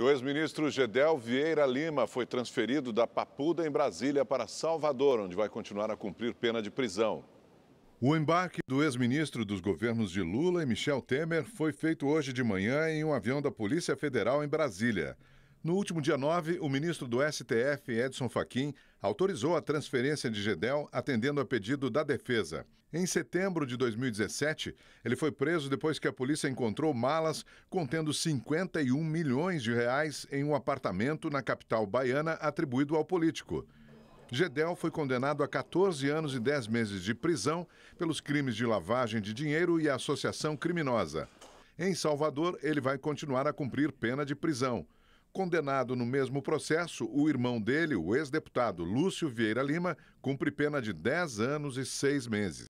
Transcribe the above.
E o ex-ministro Gedel Vieira Lima foi transferido da Papuda, em Brasília, para Salvador, onde vai continuar a cumprir pena de prisão. O embarque do ex-ministro dos governos de Lula e Michel Temer foi feito hoje de manhã em um avião da Polícia Federal em Brasília. No último dia 9, o ministro do STF, Edson Fachin, autorizou a transferência de Gedel, atendendo a pedido da defesa. Em setembro de 2017, ele foi preso depois que a polícia encontrou malas contendo 51 milhões de reais em um apartamento na capital baiana atribuído ao político. Gedel foi condenado a 14 anos e 10 meses de prisão pelos crimes de lavagem de dinheiro e associação criminosa. Em Salvador, ele vai continuar a cumprir pena de prisão. Condenado no mesmo processo, o irmão dele, o ex-deputado Lúcio Vieira Lima, cumpre pena de 10 anos e 6 meses.